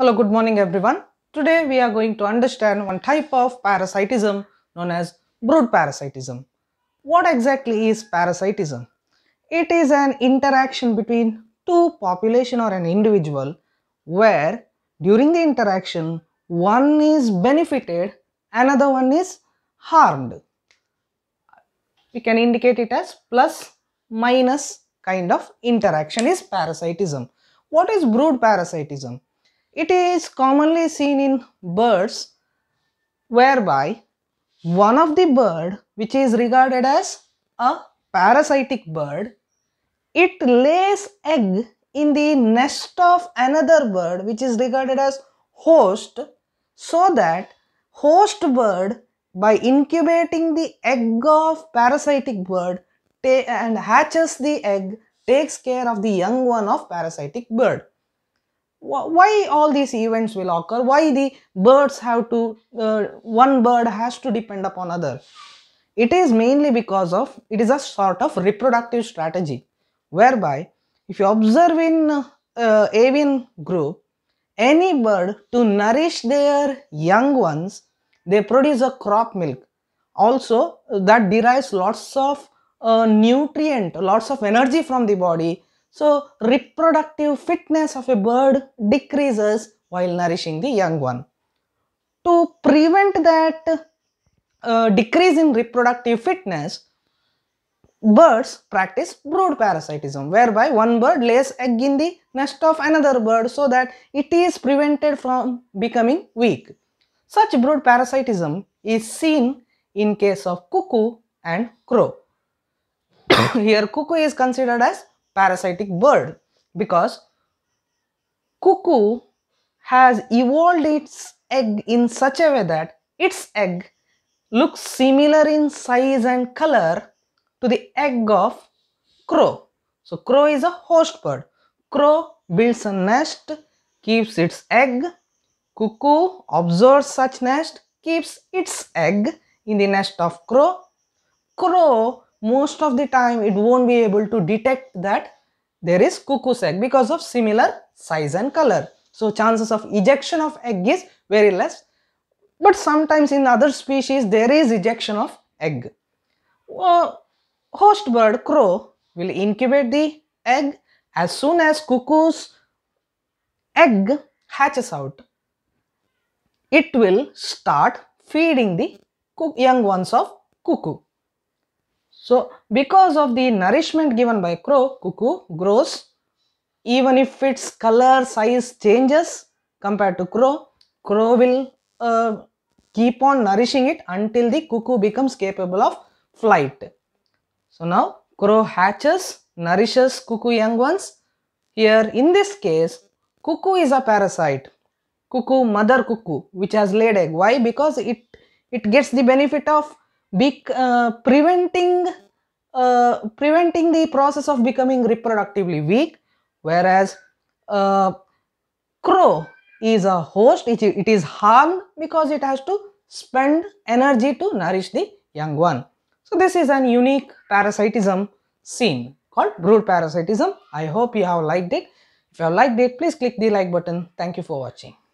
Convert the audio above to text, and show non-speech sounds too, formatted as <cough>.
Hello, good morning everyone. Today we are going to understand one type of parasitism known as brood parasitism. What exactly is parasitism? It is an interaction between two population or an individual where during the interaction one is benefited, another one is harmed. We can indicate it as plus minus kind of interaction is parasitism. What is brood parasitism? It is commonly seen in birds whereby one of the bird which is regarded as a parasitic bird, it lays egg in the nest of another bird which is regarded as host so that host bird by incubating the egg of parasitic bird and hatches the egg takes care of the young one of parasitic bird why all these events will occur why the birds have to uh, one bird has to depend upon other it is mainly because of it is a sort of reproductive strategy whereby if you observe in uh, avian group any bird to nourish their young ones they produce a crop milk also that derives lots of uh, nutrient lots of energy from the body so reproductive fitness of a bird decreases while nourishing the young one. To prevent that uh, decrease in reproductive fitness, birds practice brood parasitism whereby one bird lays egg in the nest of another bird so that it is prevented from becoming weak. Such brood parasitism is seen in case of cuckoo and crow. <coughs> Here cuckoo is considered as parasitic bird because cuckoo has evolved its egg in such a way that its egg looks similar in size and color to the egg of crow. So crow is a host bird. Crow builds a nest, keeps its egg. Cuckoo observes such nest, keeps its egg in the nest of crow. Crow most of the time it won't be able to detect that there is cuckoo egg because of similar size and color. So chances of ejection of egg is very less. But sometimes in other species there is ejection of egg. Uh, host bird crow will incubate the egg as soon as cuckoo's egg hatches out. It will start feeding the young ones of cuckoo. So because of the nourishment given by crow, cuckoo grows. Even if its color size changes compared to crow, crow will uh, keep on nourishing it until the cuckoo becomes capable of flight. So now crow hatches, nourishes cuckoo young ones. Here in this case, cuckoo is a parasite. Cuckoo, mother cuckoo, which has laid egg. Why? Because it, it gets the benefit of bec- uh, preventing uh, preventing the process of becoming reproductively weak whereas uh, crow is a host it, it is harmed because it has to spend energy to nourish the young one so this is an unique parasitism scene called brood parasitism i hope you have liked it if you have liked it please click the like button thank you for watching